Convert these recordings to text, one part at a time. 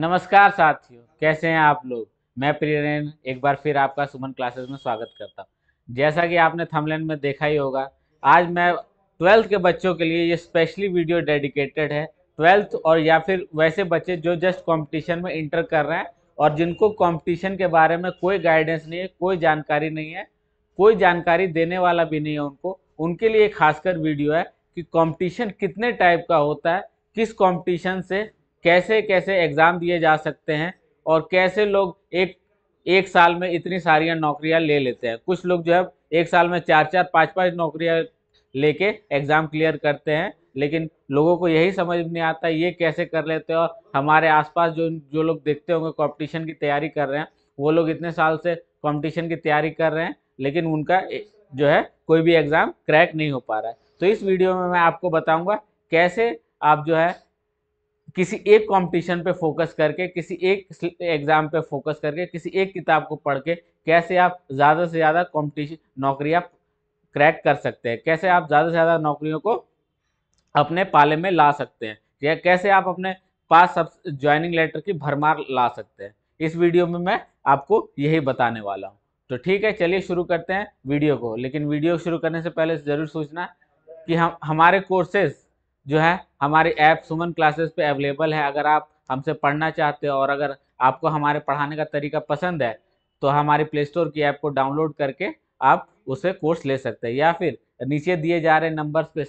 नमस्कार साथियों कैसे हैं आप लोग मैं प्रियन एक बार फिर आपका सुमन क्लासेस में स्वागत करता हूं जैसा कि आपने थमलैंड में देखा ही होगा आज मैं ट्वेल्थ के बच्चों के लिए ये स्पेशली वीडियो डेडिकेटेड है ट्वेल्थ और या फिर वैसे बच्चे जो जस्ट कंपटीशन में इंटर कर रहे हैं और जिनको कॉम्पिटिशन के बारे में कोई गाइडेंस नहीं है कोई जानकारी नहीं है कोई जानकारी देने वाला भी नहीं है उनको उनके लिए खासकर वीडियो है कि कॉम्पिटिशन कितने टाइप का होता है किस कंपटीशन से कैसे कैसे एग्ज़ाम दिए जा सकते हैं और कैसे लोग एक एक साल में इतनी सारी नौकरियां ले लेते हैं कुछ लोग जो है एक साल में चार चार पाँच पाँच नौकरियां लेके एग्ज़ाम क्लियर करते हैं लेकिन लोगों को यही समझ नहीं आता ये कैसे कर लेते हैं और हमारे आसपास जो जो लोग देखते होंगे कॉम्पटिशन की तैयारी कर रहे हैं वो लोग इतने साल से कॉम्पटिशन की तैयारी कर रहे हैं लेकिन उनका जो है कोई भी एग्ज़ाम क्रैक नहीं हो पा रहा है तो इस वीडियो में मैं आपको बताऊंगा कैसे आप जो है किसी एक कंपटीशन पे फोकस करके किसी एक एग्ज़ाम पे फोकस करके किसी एक किताब को पढ़ के कैसे आप ज़्यादा से ज़्यादा कॉम्पिटिशन नौकरियाँ क्रैक कर सकते हैं कैसे आप ज़्यादा से ज़्यादा नौकरियों को अपने पाले में ला सकते हैं या कैसे आप अपने पास सब ज्वाइनिंग लेटर की भरमार ला सकते हैं इस वीडियो में मैं आपको यही बताने वाला हूँ तो ठीक है चलिए शुरू करते हैं वीडियो को लेकिन वीडियो शुरू करने से पहले ज़रूर सोचना कि हम हमारे कोर्सेज़ जो है हमारी ऐप सुमन क्लासेस पे अवेलेबल है अगर आप हमसे पढ़ना चाहते हो और अगर आपको हमारे पढ़ाने का तरीका पसंद है तो हमारी प्ले स्टोर की ऐप को डाउनलोड करके आप उसे कोर्स ले सकते हैं या फिर नीचे दिए जा रहे नंबर पे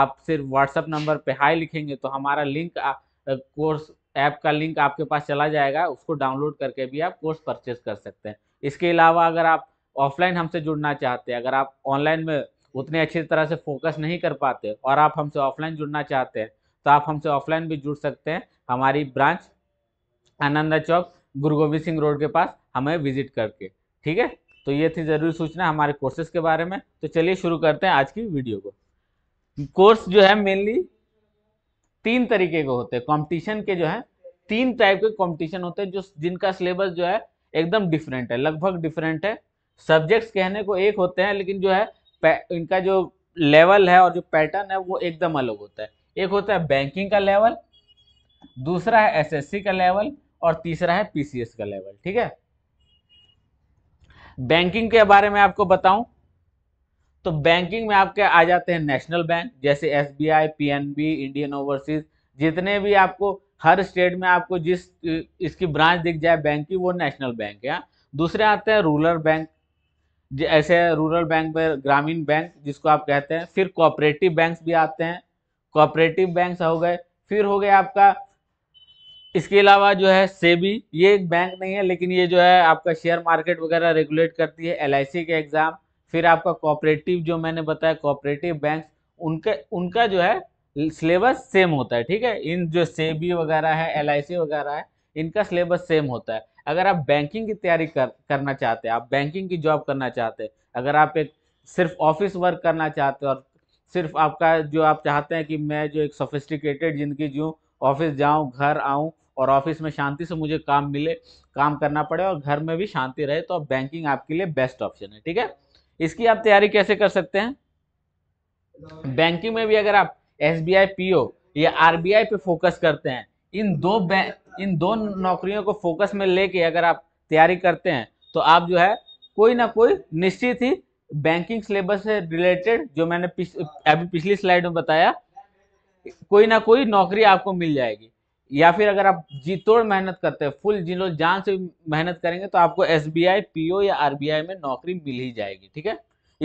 आप सिर्फ व्हाट्सअप नंबर पे हाई लिखेंगे तो हमारा लिंक आ, कोर्स ऐप का लिंक आपके पास चला जाएगा उसको डाउनलोड करके भी आप कोर्स परचेज कर सकते हैं इसके अलावा अगर आप ऑफलाइन हमसे जुड़ना चाहते हैं अगर आप ऑनलाइन में उतने अच्छी तरह से फोकस नहीं कर पाते और आप हमसे ऑफलाइन जुड़ना चाहते हैं तो आप हमसे ऑफलाइन भी जुड़ सकते हैं हमारी ब्रांच आनंदा चौक गुरु गोविंद सिंह रोड के पास हमें विजिट करके ठीक है तो ये थी ज़रूरी सूचना हमारे कोर्सेज के बारे में तो चलिए शुरू करते हैं आज की वीडियो को कोर्स जो है मेनली तीन तरीके के होते हैं कॉम्पिटिशन के जो है तीन टाइप के कॉम्पिटिशन होते हैं जो जिनका सिलेबस जो है एकदम डिफरेंट है लगभग डिफरेंट है सब्जेक्ट्स कहने को एक होते हैं लेकिन जो है इनका जो लेवल है और जो पैटर्न है वो एकदम अलग होता है एक होता है बैंकिंग का लेवल दूसरा है एसएससी का लेवल और तीसरा है पीसीएस का लेवल ठीक है बैंकिंग के बारे में आपको बताऊं तो बैंकिंग में आपके आ जाते हैं नेशनल बैंक जैसे S B I P N B Indian overseas जितने भी आपको हर स्टेट में आपको जिस इसकी ब्रांच दिख जाए बैंक की वो नेशनल बैंक है हाँ। दूसरे आते हैं रूरल बैंक ऐसे रूरल बैंक में ग्रामीण बैंक जिसको आप कहते हैं फिर कोऑपरेटिव बैंक्स भी आते हैं कोऑपरेटिव बैंक्स हो गए फिर हो गया आपका इसके अलावा जो है सेबी ये एक बैंक नहीं है लेकिन ये जो है आपका शेयर मार्केट वगैरह रेगुलेट करती है एल के एग्ज़ाम फिर आपका कोऑपरेटिव जो मैंने बताया कोऑपरेटिव बैंक उनके उनका जो है सिलेबस सेम होता है ठीक है इन जो सेबी वगैरह है एल वगैरह है इनका सिलेबस सेम होता है अगर आप बैंकिंग की तैयारी कर करना चाहते हैं आप बैंकिंग की जॉब करना चाहते हैं अगर आप एक सिर्फ ऑफिस वर्क करना चाहते हैं और सिर्फ आपका जो आप चाहते हैं कि मैं जो एक सोफिस्टिकेटेड ज़िंदगी जीऊँ ऑफिस जाऊँ घर आऊँ और ऑफिस में शांति से मुझे काम मिले काम करना पड़े और घर में भी शांति रहे तो बैंकिंग आपके लिए बेस्ट ऑप्शन है ठीक है इसकी आप तैयारी कैसे कर सकते हैं बैंकिंग में भी अगर आप एस बी या आर पे फोकस करते हैं इन दो इन दो नौकरियों को फोकस में लेके अगर आप तैयारी करते हैं तो आप जो है कोई ना कोई निश्चित ही बैंकिंग सिलेबस से रिलेटेड जो मैंने पिछ, अभी पिछली स्लाइड में बताया कोई ना कोई नौकरी आपको मिल जाएगी या फिर अगर आप जी तोड़ मेहनत करते हैं फुल जी जान से मेहनत करेंगे तो आपको S B I P O या आर बी आई में नौकरी मिल ही जाएगी ठीक है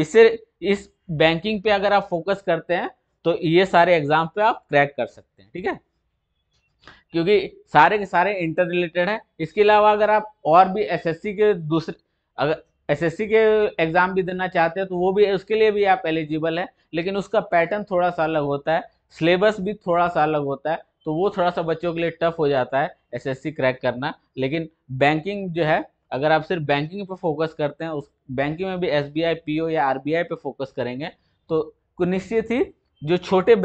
इससे इस बैंकिंग पे अगर आप फोकस करते हैं तो ये सारे एग्जाम पे आप क्रैक कर सकते हैं ठीक है क्योंकि सारे के सारे इंटर रिलेटेड हैं इसके अलावा अगर आप और भी एसएससी के दूसरे अगर एसएससी के एग्ज़ाम भी देना चाहते हैं तो वो भी उसके लिए भी आप एलिजिबल हैं लेकिन उसका पैटर्न थोड़ा सा अलग होता है सिलेबस भी थोड़ा सा अलग होता है तो वो थोड़ा सा बच्चों के लिए टफ हो जाता है एसएससी क्रैक करना लेकिन बैंकिंग जो है अगर आप सिर्फ बैंकिंग पर फोकस करते हैं उस बैंकिंग में भी एस बी या आर बी फोकस करेंगे तो निश्चित ही जो छोटे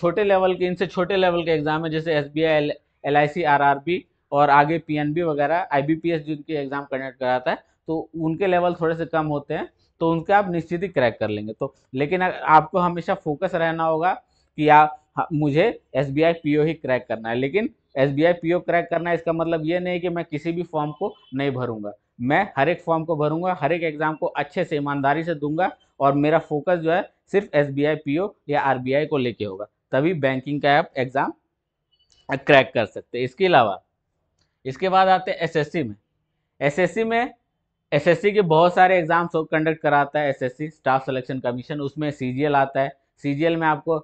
छोटे लेवल के इनसे छोटे लेवल के एग्ज़ाम है जैसे S B I L I C R R B और आगे पी एन बी वगैरह आई बी पी एस जिनके एग्ज़ाम कंडक्ट कराता है तो उनके लेवल थोड़े से कम होते हैं तो उनके आप निश्चित ही क्रैक कर लेंगे तो लेकिन आपको हमेशा फोकस रहना होगा कि या हाँ, मुझे S B I P O ही क्रैक करना है लेकिन S B I P O crack करना है इसका मतलब ये नहीं कि मैं किसी भी फॉर्म को नहीं भरूंगा मैं हर एक फॉर्म को भरूंगा हर एक एग्ज़ाम को अच्छे से ईमानदारी से दूंगा और मेरा फोकस जो है सिर्फ S B I P O या आर बी आई को लेके होगा तभी बैंकिंग का आप एग्ज़ाम क्रैक कर सकते हैं इसके अलावा इसके बाद आते हैं एस एस सी में एस एस सी में एस एस सी के बहुत सारे एग्ज़ाम्स कंडक्ट कराता है S S C staff selection commission उसमें सी जी एल आता है सी जी एल में आपको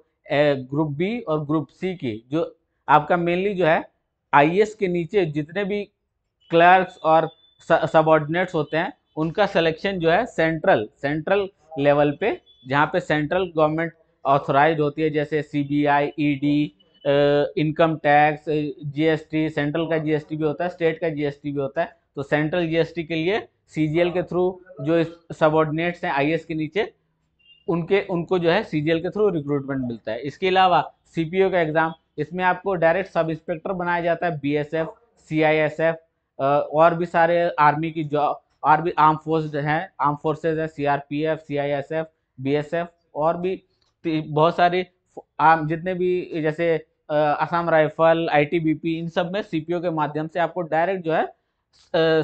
ग्रुप बी और ग्रुप सी की जो आपका मेनली जो है आई एस के नीचे जितने भी क्लर्क्स और सबॉर्डिनेट्स होते हैं उनका सिलेक्शन जो है सेंट्रल सेंट्रल लेवल पे जहाँ पे सेंट्रल गवर्नमेंट ऑथोराइज होती है जैसे CBI ED income tax GST central का जीएसटी भी होता है स्टेट का जीएसटी भी होता है तो सेंट्रल जीएसटी के लिए सीजीएल के थ्रू जो सबॉर्डिनेट्स हैं आईएएस के नीचे उनके उनको जो है सीजीएल के थ्रू रिक्रूटमेंट मिलता है इसके अलावा ओ का एग्ज़ाम इसमें आपको डायरेक्ट सब इंस्पेक्टर बनाया जाता है एस एफ और भी सारे आर्मी की जॉब और भी आर्म फोर्स हैं आर्म फोर्सेज हैं एस एफ बीएसएफ और भी बहुत सारे आम जितने भी जैसे असम राइफल आईटीबीपी इन सब में सीपीओ के माध्यम से आपको डायरेक्ट जो है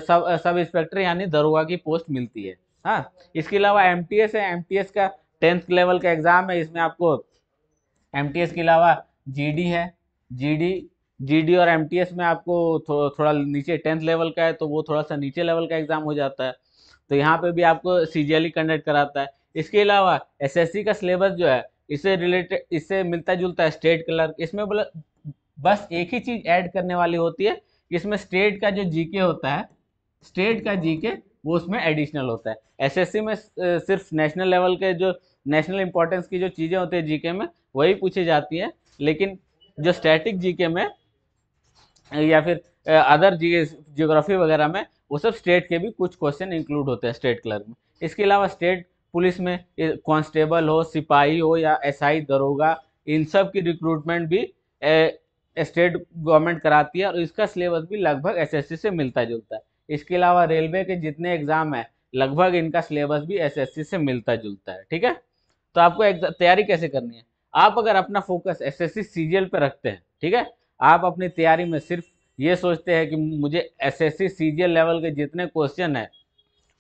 सब सब इंस्पेक्टर यानी दरोगा की पोस्ट मिलती है हाँ इसके अलावा एम टी एस है एम टी एस का टेंथ लेवल का एग्ज़ाम है इसमें आपको एम टी एस के अलावा जी डी है जी डी जी डी और एम टी एस में आपको थो, थोड़ा नीचे टेंथ लेवल का है तो वो थोड़ा सा नीचे लेवल का एग्ज़ाम हो जाता है तो यहाँ पे भी आपको सी जी एल ई कंडक्ट कराता है इसके अलावा एसएससी का सिलेबस जो है इससे रिलेटेड इससे मिलता जुलता है स्टेट क्लर्क इसमें बोला बस एक ही चीज़ ऐड करने वाली होती है कि इसमें स्टेट का जो जीके होता है स्टेट का जीके वो उसमें एडिशनल होता है एसएससी में सिर्फ नेशनल लेवल के जो नेशनल इंपॉर्टेंस की जो चीज़ें होती है जीके में वही पूछी जाती हैं लेकिन जो स्टैटिक जीके में या फिर अदर जी जियोग्राफी वगैरह में वो सब स्टेट के भी कुछ क्वेश्चन इंक्लूड होते हैं स्टेट क्लर्क में इसके अलावा स्टेट पुलिस में कांस्टेबल हो सिपाही हो या एसआई दरोगा इन सब की रिक्रूटमेंट भी स्टेट गवर्नमेंट कराती है और इसका सिलेबस भी लगभग एसएससी से मिलता जुलता है इसके अलावा रेलवे के जितने एग्ज़ाम हैं लगभग इनका सिलेबस भी एसएससी से मिलता जुलता है ठीक है तो आपको तैयारी कैसे करनी है आप अगर अपना फोकस एस एस सी रखते हैं ठीक है आप अपनी तैयारी में सिर्फ ये सोचते हैं कि मुझे एस एस लेवल के जितने क्वेश्चन हैं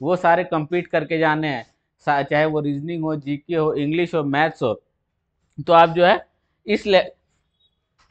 वो सारे कंप्लीट करके जाने हैं चाहे वो रीजनिंग हो जीके हो इंग्लिश हो मैथ्स हो तो आप जो है इस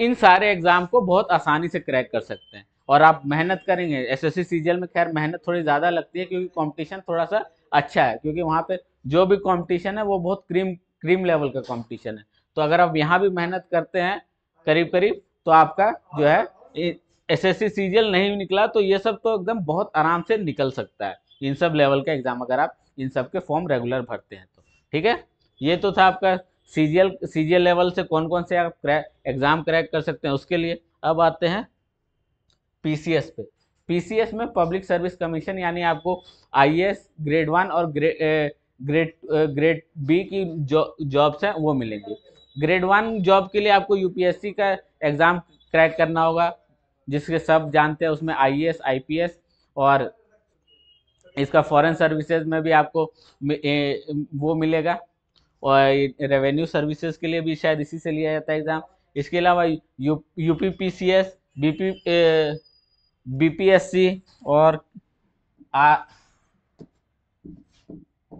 इन सारे एग्ज़ाम को बहुत आसानी से क्रैक कर सकते हैं और आप मेहनत करेंगे एस एस सीजीएल में खैर मेहनत थोड़ी ज़्यादा लगती है क्योंकि कंपटीशन थोड़ा सा अच्छा है क्योंकि वहाँ पे जो भी कंपटीशन है वो बहुत क्रीम क्रीम लेवल का कंपटीशन है तो अगर आप यहाँ भी मेहनत करते हैं करीब करीब तो आपका जो है एस एस सीजीएल नहीं निकला तो ये सब तो एकदम बहुत आराम से निकल सकता है इन सब लेवल का एग्ज़ाम अगर आप इन सब के फॉर्म रेगुलर भरते हैं तो ठीक है ये तो था आपका सीजीएल सीजीएल लेवल से कौन कौन से आप क्रैक एग्ज़ाम क्रैक कर सकते हैं उसके लिए अब आते हैं पीसीएस पे पीसीएस में पब्लिक सर्विस कमीशन यानी आपको आईएएस ग्रेड वन और ग्रेड ग्रेड ग्रेड बी की जॉब्स हैं वो मिलेंगी ग्रेड वन जॉब के लिए आपको यूपीएससी का एग्ज़ाम क्रैक करना होगा जिसके सब जानते हैं उसमें आईएएस आईपीएस और इसका फॉरेन सर्विसेज में भी आपको वो मिलेगा और रेवेन्यू सर्विसेज के लिए भी शायद इसी से लिया जाता है एग्ज़ाम इसके अलावा U P P C S B P B P S C और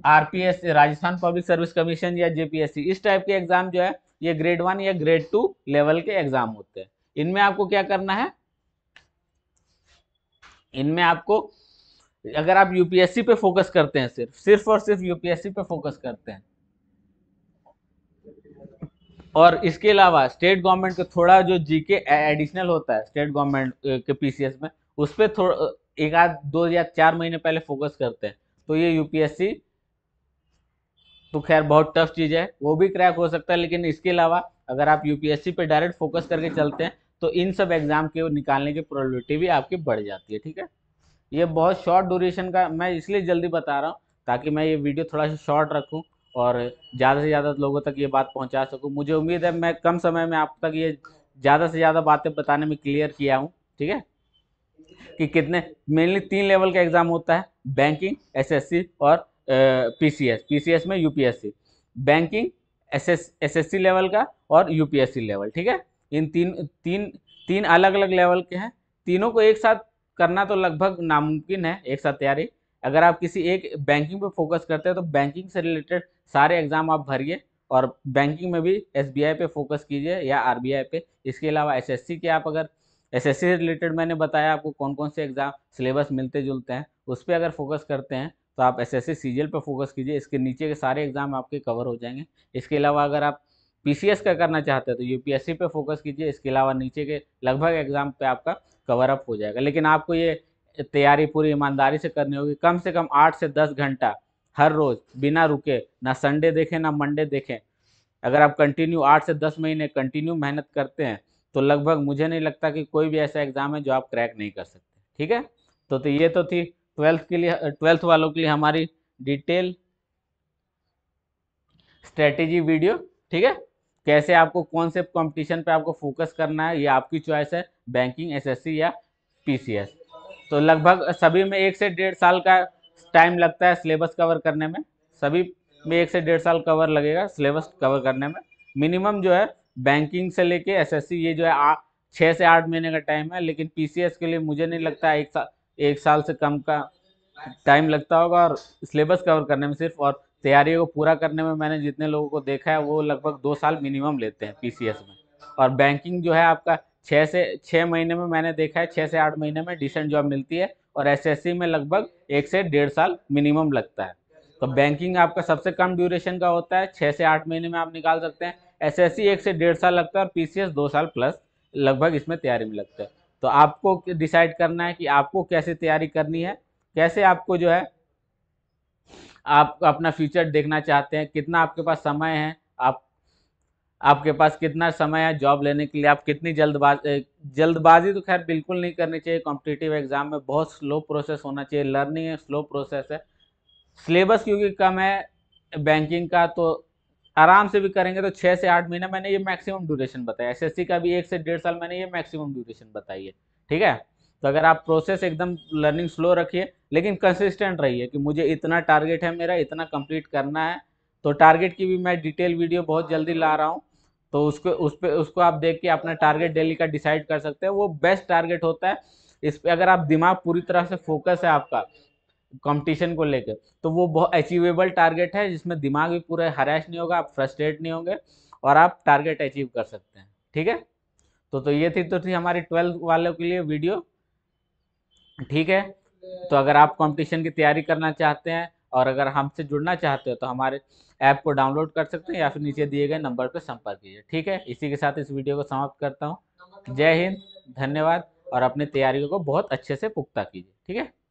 R P S Rajasthan public service commission या जे पी एस सी इस टाइप के एग्ज़ाम जो है ये ग्रेड वन या ग्रेड टू लेवल के एग्ज़ाम होते हैं इनमें आपको क्या करना है इनमें आपको अगर आप यूपीएससी पे फोकस करते हैं सिर्फ सिर्फ और सिर्फ यूपीएससी पे फोकस करते हैं और इसके अलावा स्टेट गवर्नमेंट का थोड़ा जो जीके एडिशनल होता है स्टेट गवर्नमेंट के पीसीएस में उस पर थोड़ा एक आध दो या चार महीने पहले फोकस करते हैं तो ये यूपीएससी तो खैर बहुत टफ चीज है वो भी क्रैक हो सकता है लेकिन इसके अलावा अगर आप यूपीएससी पे डायरेक्ट फोकस करके चलते हैं तो इन सब एग्जाम के निकालने की प्रोबेबिलिटी भी आपकी बढ़ जाती है ठीक है ये बहुत शॉर्ट ड्यूरेशन का मैं इसलिए जल्दी बता रहा हूँ ताकि मैं ये वीडियो थोड़ा सा शॉर्ट रखूँ और ज़्यादा से ज़्यादा लोगों तक ये बात पहुँचा सकूँ मुझे उम्मीद है मैं कम समय में आप तक ये ज़्यादा से ज़्यादा बातें बताने में क्लियर किया हूँ ठीक है कि कितने मेनली तीन लेवल का एग्ज़ाम होता है बैंकिंग एसएससी और पीसीएस पीसीएस में UPSC banking SS SSC level का और यूपीएससी लेवल ठीक है इन तीन तीन तीन अलग अलग लेवल के हैं तीनों को एक साथ करना तो लगभग नामुमकिन है एक साथ तैयारी अगर आप किसी एक बैंकिंग पे फोकस करते हैं तो बैंकिंग से रिलेटेड सारे एग्ज़ाम आप भरिए और बैंकिंग में भी एस पे फोकस कीजिए या आर पे इसके अलावा एस के आप अगर एस से रिलेटेड मैंने बताया आपको कौन कौन से एग्ज़ाम सिलेबस मिलते जुलते हैं उस पर अगर फोकस करते हैं तो आप एस एस पर फोकस कीजिए इसके नीचे के सारे एग्ज़ाम आपके कवर हो जाएंगे इसके अलावा अगर आप पीसीएस का करना चाहते हैं तो यूपीएससी पे फोकस कीजिए इसके अलावा नीचे के लगभग एग्जाम पे आपका कवर अप हो जाएगा लेकिन आपको ये तैयारी पूरी ईमानदारी से करनी होगी कम से कम आठ से दस घंटा हर रोज़ बिना रुके ना संडे देखें ना मंडे देखें अगर आप कंटिन्यू आठ से दस महीने कंटिन्यू मेहनत करते हैं तो लगभग मुझे नहीं लगता कि कोई भी ऐसा एग्ज़ाम है जो आप क्रैक नहीं कर सकते ठीक है तो, तो ये तो थी ट्वेल्थ के लिए ट्वेल्थ वालों के लिए हमारी डिटेल स्ट्रेटेजी वीडियो ठीक है कैसे आपको कौन से कंपटीशन पे आपको फोकस करना है ये आपकी चॉइस है बैंकिंग एसएससी या पीसीएस तो लगभग सभी में एक से डेढ़ साल का टाइम लगता है सिलेबस कवर करने में सभी में एक से डेढ़ साल कवर लगेगा सिलेबस कवर करने में मिनिमम जो है बैंकिंग से लेके एसएससी ये जो है छः से आठ महीने का टाइम है लेकिन पीसीएस के लिए मुझे नहीं लगता एक साल एक साल से कम का टाइम लगता होगा और सिलेबस कवर करने में सिर्फ और तैयारी को पूरा करने में मैंने जितने लोगों को देखा है वो लगभग दो साल मिनिमम लेते हैं पी में और बैंकिंग जो है आपका छः से छः महीने में मैंने देखा है छः से आठ महीने में डिसेंट जॉब मिलती है और एस में लगभग एक से डेढ़ साल मिनिमम लगता है तो बैंकिंग आपका सबसे कम ड्यूरेशन का होता है छः से आठ महीने में आप निकाल सकते हैं एस एक से डेढ़ साल लगता है और पीसीएस दो साल प्लस लगभग इसमें तैयारी में लगता है तो आपको डिसाइड करना है कि आपको कैसे तैयारी करनी है कैसे आपको जो है आप अपना फ्यूचर देखना चाहते हैं कितना आपके पास समय है आप आपके पास कितना समय है जॉब लेने के लिए आप कितनी जल्दबाज जल्दबाजी तो खैर बिल्कुल नहीं करनी चाहिए कॉम्पिटिटिव एग्जाम में बहुत स्लो प्रोसेस होना चाहिए लर्निंग है स्लो प्रोसेस है सिलेबस क्योंकि कम है बैंकिंग का तो आराम से भी करेंगे तो छः से आठ महीना मैंने ये मैक्सिमम ड्यूरेशन बताया एसएससी का भी एक से डेढ़ साल मैंने ये मैक्सिमम ड्यूरेशन बताई है ठीक है तो अगर आप प्रोसेस एकदम लर्निंग स्लो रखिए लेकिन कंसिस्टेंट रहिए कि मुझे इतना टारगेट है मेरा इतना कंप्लीट करना है तो टारगेट की भी मैं डिटेल वीडियो बहुत जल्दी ला रहा हूँ तो उसको उस पर उसको आप देख के अपना टारगेट डेली का डिसाइड कर सकते हैं वो बेस्ट टारगेट होता है इस पर अगर आप दिमाग पूरी तरह से फोकस है आपका कंपटीशन को लेकर तो वो बहुत अचीवेबल टारगेट है जिसमें दिमाग भी पूरा हराश नहीं होगा आप फ्रस्ट्रेट नहीं होंगे और आप टारगेट अचीव कर सकते हैं ठीक है तो तो ये थी तो थी हमारी ट्वेल्थ वालों के लिए वीडियो ठीक है तो अगर आप कंपटीशन की तैयारी करना चाहते हैं और अगर हमसे जुड़ना चाहते हो तो हमारे ऐप को डाउनलोड कर सकते हैं या फिर नीचे दिए गए नंबर पर संपर्क कीजिए ठीक है इसी के साथ इस वीडियो को समाप्त करता हूँ जय हिंद धन्यवाद और अपनी तैयारियों को बहुत अच्छे से पुख्ता कीजिए ठीक है